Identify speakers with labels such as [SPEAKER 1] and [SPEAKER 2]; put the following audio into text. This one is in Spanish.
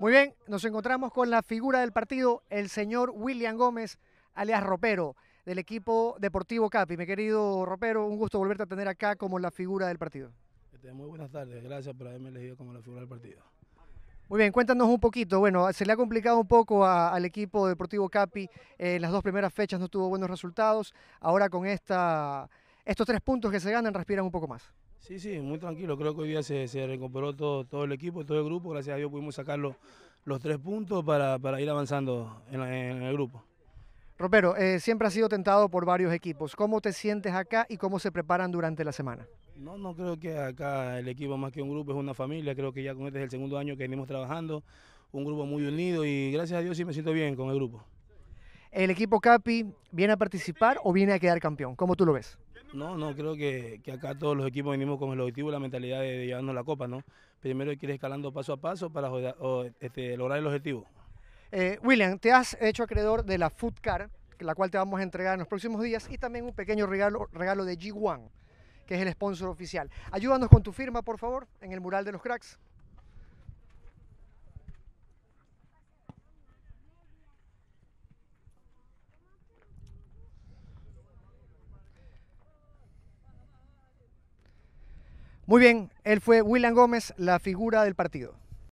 [SPEAKER 1] Muy bien, nos encontramos con la figura del partido, el señor William Gómez, alias Ropero, del equipo Deportivo Capi. Mi querido Ropero, un gusto volverte a tener acá como la figura del partido.
[SPEAKER 2] Este, muy buenas tardes, gracias por haberme elegido como la figura del partido.
[SPEAKER 1] Muy bien, cuéntanos un poquito. Bueno, se le ha complicado un poco al equipo Deportivo Capi. en eh, las dos primeras fechas no tuvo buenos resultados. Ahora con esta, estos tres puntos que se ganan, respiran un poco más.
[SPEAKER 2] Sí, sí, muy tranquilo. Creo que hoy día se, se recuperó todo, todo el equipo, todo el grupo. Gracias a Dios pudimos sacar los, tres puntos para, ir avanzando en, el grupo.
[SPEAKER 1] Romero, eh, siempre has sido tentado por varios equipos. ¿Cómo te sientes acá y cómo se preparan durante la semana?
[SPEAKER 2] No, no creo que acá el equipo más que un grupo es una familia. Creo que ya con este es el segundo año que venimos trabajando. Un grupo muy unido y gracias a Dios sí me siento bien con el grupo.
[SPEAKER 1] ¿El equipo Capi viene a participar o viene a quedar campeón? ¿Cómo tú lo ves?
[SPEAKER 2] No, no, creo que, acá todos los equipos venimos con el objetivo y la mentalidad de, llevarnos la copa, ¿no? Primero hay que ir escalando paso a paso para este, lograr el objetivo.
[SPEAKER 1] Eh, William, te has hecho acreedor de la Food Car, la cual te vamos a entregar en los próximos días, y también un pequeño regalo, regalo de G1, que es el sponsor oficial. Ayúdanos con tu firma, por favor, en el mural de los cracks. Muy bien, él fue William Gómez, la figura del partido.